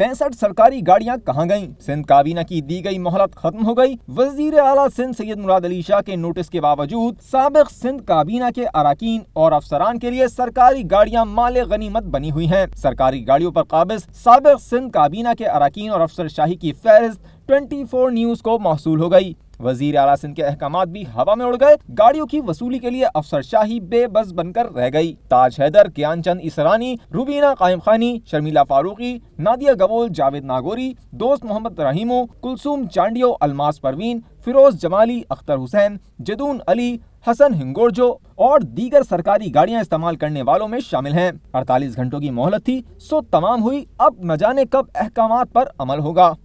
पैंसठ सरकारी गाड़ियां कहां गईं? सिंध काबीना की दी गई मोहलत खत्म हो गई वजीर अला सिंध सैयद मुराद अली शाह के नोटिस के बावजूद सबक सिंध काबीना के अरकान और अफसरान के लिए सरकारी गाड़ियां माल गनीमत बनी हुई हैं सरकारी गाड़ियों पर काबिज सबक सिंध काबीना के अरकान और अफसर शाही की फहरिस्त 24 न्यूज को मौसू हो गई वजीर आला सिंध के अहकाम भी हवा में उड़ गए गाड़ियों की वसूली के लिए अफसरशाही बेबस बनकर रह गई ताज हैदर क्या चंद इसरानी रूबीना कायम खानी शर्मिला फारूकी नादिया गबोल जावेद नागोरी दोस्त मोहम्मद रहीमो कुलसुम चांडियो अलमास परवीन फिरोज जमाली अख्तर हुसैन जदून अली हसन हिंगोरजो और दीगर सरकारी गाड़ियां इस्तेमाल करने वालों में शामिल हैं 48 घंटों की मोहलत थी सो तमाम हुई अब न जाने कब अहकाम पर अमल होगा